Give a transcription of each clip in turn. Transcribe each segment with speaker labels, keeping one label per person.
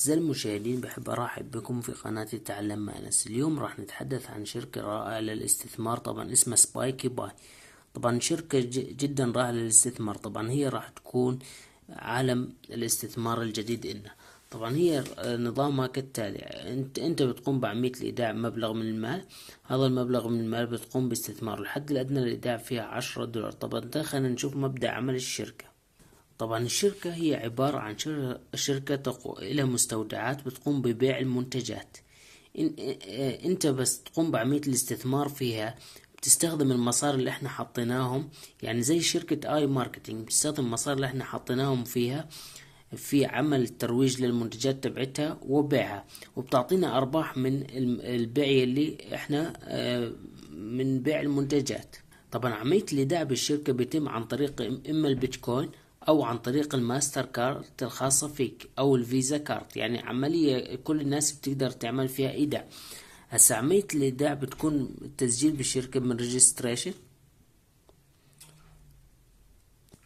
Speaker 1: أعزائي المشاهدين بحب أرحب بكم في قناة تعلم مع أنس اليوم راح نتحدث عن شركة رائعة للاستثمار طبعا اسمها سبايكي باي طبعا شركة جدا رائعة للاستثمار طبعا هي راح تكون عالم الاستثمار الجديد إلنا طبعا هي نظامها كالتالي انت انت بتقوم بعملية الايداع مبلغ من المال هذا المبلغ من المال بتقوم باستثماره الحد الادنى للايداع فيها عشرة دولار طبعا ده خلينا نشوف مبدأ عمل الشركة طبعا الشركة هي عبارة عن شركة تقو... إلى مستودعات بتقوم ببيع المنتجات إن... انت بس تقوم بعملية الاستثمار فيها بتستخدم المصاري اللي احنا حطيناهم يعني زي شركة اي ماركتينج بتستخدم المصاري اللي احنا حطيناهم فيها في عمل ترويج للمنتجات تبعتها وبيعها وبتعطينا ارباح من البيع اللي احنا آه، من بيع المنتجات طبعا عملية الإيداع بالشركة بيتم عن طريق إما البيتكوين أو عن طريق الماستر كارت الخاصة فيك أو الفيزا كارت يعني عملية كل الناس بتقدر تعمل فيها إيداع هسا عملية الإيداع بتكون تسجيل بالشركة من ريجستريشن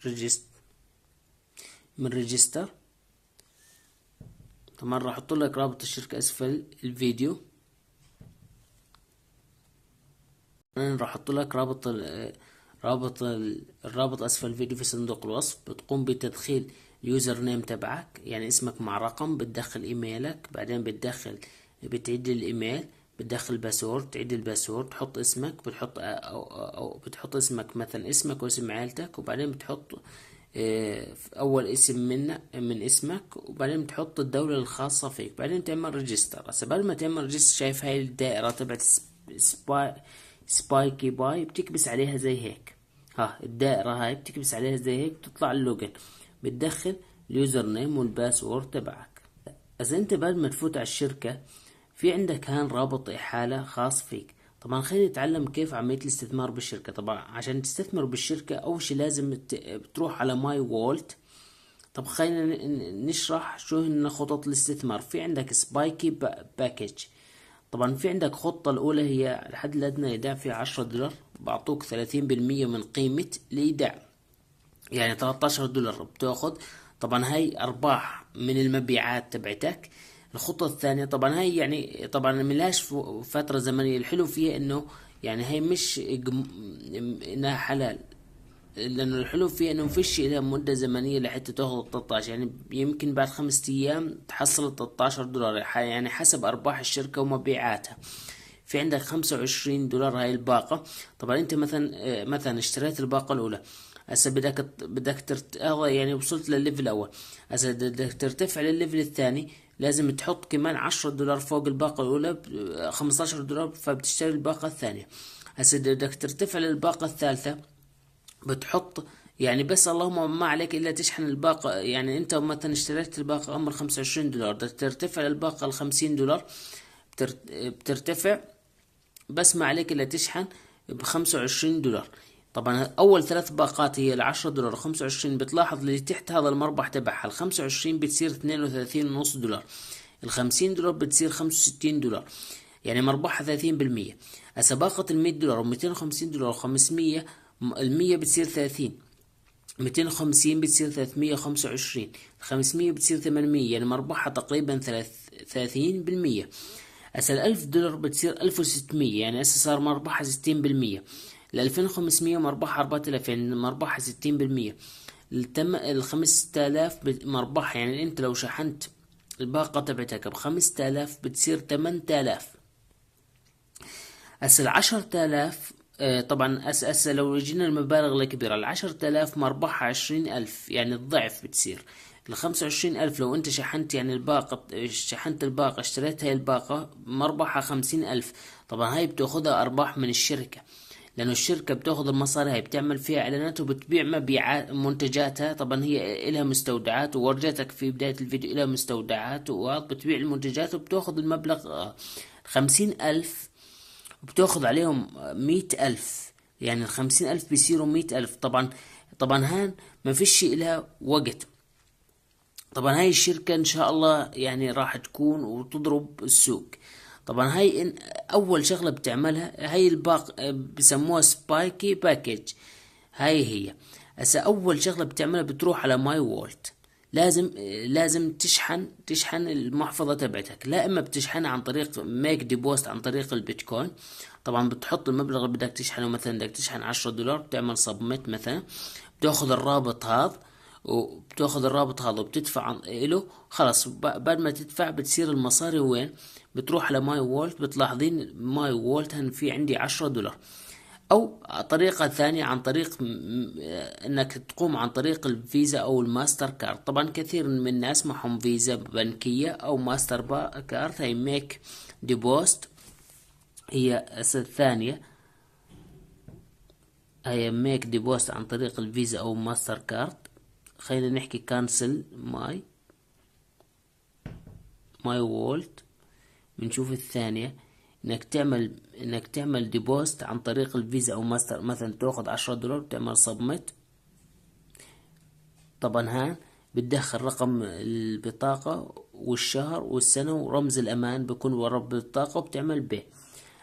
Speaker 1: ريجست من ريجستر طبعا راح احط لك رابط الشركة اسفل الفيديو راح احط لك رابط رابط الرابط اسفل الفيديو في صندوق الوصف بتقوم بتدخيل اليوزر نيم تبعك يعني اسمك مع رقم بتدخل ايميلك بعدين بتدخل بتعيد الايميل بتدخل باسورد تعيد الباسورد تحط اسمك بتحط أو, أو بتحط اسمك مثلا اسمك واسم عيلتك وبعدين بتحط آه، اول اسم من من اسمك وبعدين بتحط الدوله الخاصه فيك بعدين تعمل ريجستر هسه بعد ما تعمل ريجستر شايف هاي الدائره تبعت سباي سبايكي باي بتكبس عليها زي هيك ها الدائرة هاي بتكبس عليها زي هيك بتطلع اللوجن بتدخل اليوزر نيم والباسورد تبعك اذا انت بعد ما تفوت على الشركة في عندك هان رابط إحالة خاص فيك طبعا خلينا نتعلم كيف عملية الاستثمار بالشركة طبعا عشان تستثمر بالشركة أول شي لازم تروح على ماي وولت طب خلينا نشرح شو هن خطط الاستثمار في عندك سبايكي باكج طبعا في عندك خطة الأولى هي الحد الأدنى إيداع فيها عشرة دولار بعطوك ثلاثين بالمية من قيمة الإيداع يعني عشر دولار بتاخد طبعا هاي أرباح من المبيعات تبعتك الخطة الثانية طبعا هاي يعني طبعا ملهاش فترة زمنية الحلو فيها إنه يعني هي مش إنها حلال لانه الحلو فيه انه فيش لها مدة زمنية لحتى ال التلتاشر يعني يمكن بعد خمسة ايام تحصل التلتاشر دولار يعني حسب ارباح الشركة ومبيعاتها في عندك خمسة وعشرين دولار هاي الباقة طبعا انت مثلا آه، مثلا اشتريت الباقة الاولى هسه بدك بدك ترت... آه، يعني وصلت للليفل الاول هسه بدك ترتفع للليفل الثاني لازم تحط كمان عشرة دولار فوق الباقة الاولى آه، خمسة عشر دولار فبتشتري الباقة الثانية هسه بدك ترتفع للباقة الثالثة بتحط يعني بس اللهم ما عليك الا تشحن الباقة يعني انت مثلا اشتريت الباقة امر 25 دولار ترتفع الباقة ل 50 دولار بترتفع بس ما عليك الا تشحن ب 25 دولار طبعا اول ثلاث باقات هي ال 10 دولار و 25 بتلاحظ اللي تحت هذا المربح تبعها ال 25 بتصير 32 ونص دولار ال 50 دولار بتصير 65 دولار يعني مربحها 30% هسه باقه ال 100 دولار و 250 دولار و 500 المية بتصير ثلاثين ميتين وخمسين بتصير ثلاثمية خمسة وعشرين خمسمية بتصير ثمانمية يعني مربحها تقريبا ثلاثين بالمية هسا الألف دولار بتصير ألف وستمية يعني هسا صار مربحها ستين بالمية الألفين وخمسمية مربحها أربعة آلاف يعني مربحها ستين بالمية التم الخمسة آلاف مربحها يعني أنت لو شحنت الباقة تبعتك بخمسة آلاف بتصير تمن آلاف هسا العشرة آلاف آه، طبعا اس اس لو جينا المبالغ الكبيرة العشرة آلاف مربحها عشرين ألف يعني الضعف بتصير الخمسة وعشرين ألف لو أنت شحنت يعني الباقة شحنت الباقة اشتريت هاي الباقة مربحها خمسين ألف طبعا هاي بتاخذها أرباح من الشركة لأنه الشركة بتاخذ المصاري هاي بتعمل فيها إعلانات وبتبيع مبيعات منتجاتها طبعا هي إلها مستودعات وورجتك في بداية الفيديو إلها مستودعات وبتبيع المنتجات وبتاخذ المبلغ آه، خمسين ألف وبتاخذ عليهم مئة ألف يعني الخمسين ألف بيصيروا مئة ألف طبعا طبعا هان ما فيش إلها وقت طبعا هاي الشركة إن شاء الله يعني راح تكون وتضرب السوق طبعا هاي إن أول شغلة بتعملها هاي الباق بسموها سبايكي باكج هاي هي هسا أول شغلة بتعملها بتروح على ماي وولت لازم لازم تشحن تشحن المحفظه تبعتك لا اما بتشحنها عن طريق ميك ديبوست عن طريق البيتكوين طبعا بتحط المبلغ اللي بدك تشحنه مثلا بدك تشحن عشرة دولار بتعمل سبميت مثلا بتاخذ الرابط هذا وبتاخذ الرابط هذا وبتدفع عن له خلص بعد ما تدفع بتصير المصاري وين بتروح على ماي وولت بتلاحظين ماي وولت هن في عندي عشرة دولار او طريقة ثانية عن طريق انك تقوم عن طريق الفيزا او الماستر كارد طبعا كثير من الناس معهم فيزا بنكية او ماستر كارد هي ميك ديبوست هي الثانية هي ميك ديبوست عن طريق الفيزا او ماستر كارد خلينا نحكي كانسل ماي ماي وولت بنشوف الثانية انك تعمل انك تعمل ديبوست عن طريق الفيزا او ماستر مثلا تاخد عشرة دولار وتعمل سبميت طبعا ها بتدخل رقم البطاقة والشهر والسنة ورمز الأمان بيكون ورا البطاقة وبتعمل به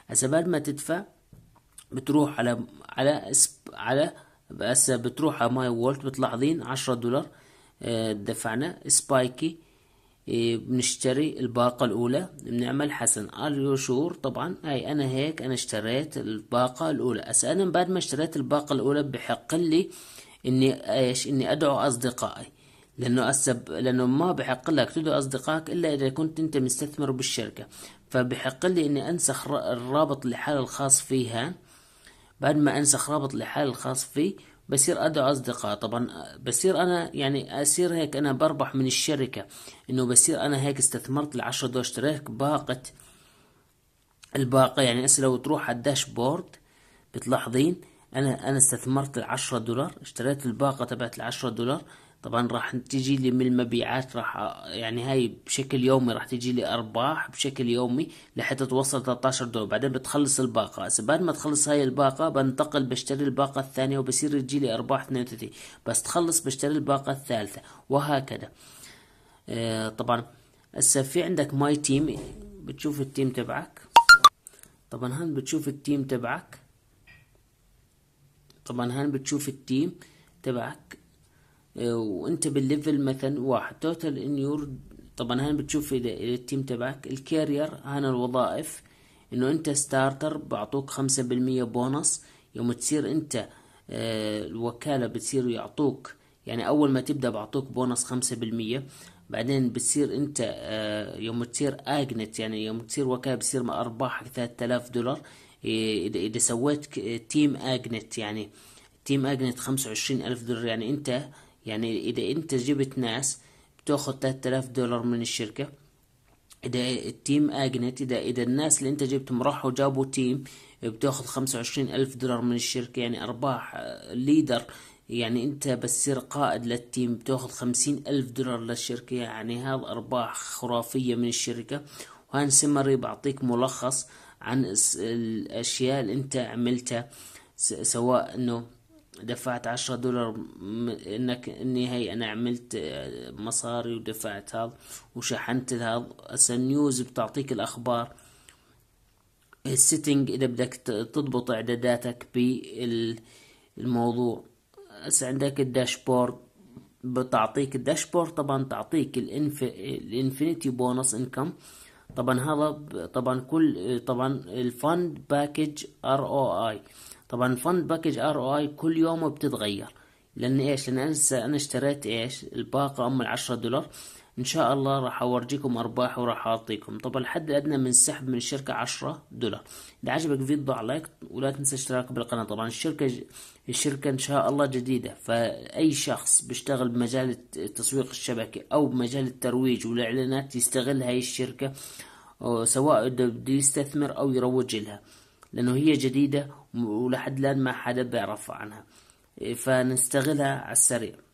Speaker 1: هسا بعد ما تدفع بتروح على على اسب على هسا بتروح على ماي وولت بتلاحظين عشرة دولار آه، دفعنا سبايكي بنشتري الباقة الأولى بنعمل حسن ار يو شور طبعا هاي أنا هيك أنا اشتريت الباقة الأولى أسا أنا بعد ما اشتريت الباقة الأولى بحق لي إني إيش إني أدعو أصدقائي لأنه أسب لأنه ما بحق لك تدعو أصدقائك إلا إذا كنت أنت مستثمر بالشركة فبحق لي إني أنسخ الرابط لحالي الخاص فيها بعد ما أنسخ رابط لحالي الخاص فيه بصير ادعو اصدقاء طبعا آه، بصير انا يعني اصير هيك انا بربح من الشركه انه بصير انا هيك استثمرت ال 10 دولار اشتريت باقه الباقه يعني هسه لو تروح على الداشبورد بتلاحظين انا انا استثمرت ال 10 دولار اشتريت الباقه تبعت ال 10 دولار طبعا راح تجي لي من المبيعات راح يعني هاي بشكل يومي راح تجي لي ارباح بشكل يومي لحتى توصل 13 دولار بعدين بتخلص الباقه هسه بعد ما تخلص هاي الباقه بنتقل بشتري الباقه الثانيه وبصير تجي لي ارباح 32 بس تخلص بشتري الباقه الثالثه وهكذا آه طبعا هسه في عندك ماي تيم بتشوف التيم تبعك طبعا هان بتشوف التيم تبعك طبعا هان بتشوف التيم تبعك وانت بالليفل مثلا واحد توتال ان يور طبعا هنا بتشوف التيم تبعك الكارير هنا الوظائف انه انت ستارتر بعطوك خمسة بالمية بونص يوم تصير انت آه، الوكالة بتصير يعطوك يعني اول ما تبدأ بعطوك بونص خمسة بالمية بعدين بتصير انت آه، يوم تصير اجنت يعني يوم تصير وكالة بتصير مع ارباحك ثلاثة الاف دولار إيه، اذا اذا سويت تيم آه، اجنت يعني تيم اجنت خمسة وعشرين الف دولار يعني انت يعني اذا انت جبت ناس بتاخذ 3000 دولار من الشركه اذا التيم اجنت اذا اذا الناس اللي انت جبتهم راحوا جابوا تيم بتاخذ خمسة وعشرين الف دولار من الشركة يعني ارباح آه، ليدر يعني انت بتصير قائد للتيم بتاخذ خمسين الف دولار للشركة يعني هذا ارباح خرافية من الشركة وهان سمري بعطيك ملخص عن الاشياء اللي انت عملتها سواء انه دفعت عشرة دولار انك اني هي انا عملت آه، مصاري ودفعت هذا وشحنت هذا هسه النيوز بتعطيك الاخبار السيتنج اذا بدك تضبط اعداداتك بالموضوع هسه عندك الداشبورد بتعطيك الداشبورد طبعا تعطيك الانف... الانفينيتي بونص انكم طبعا هذا طبعا كل طبعا الفند باكج ار او اي طبعا الفند باكج ار او اي كل يوم بتتغير لان ايش لان انا انسى انا اشتريت ايش الباقة ام العشرة دولار ان شاء الله راح اورجيكم ارباح وراح اعطيكم طبعا الحد الادنى من السحب من الشركة عشرة دولار اذا عجبك فيديو ضع لايك ولا تنسى اشتراك بالقناة طبعا الشركة ج... الشركة ان شاء الله جديدة فاي شخص بيشتغل بمجال التسويق الشبكي او بمجال الترويج والاعلانات يستغل هاي الشركة سواء بده يستثمر او يروج لها لانه هي جديدة ولحد الآن ما حدا بيعرف عنها إيه، فنستغلها على السريع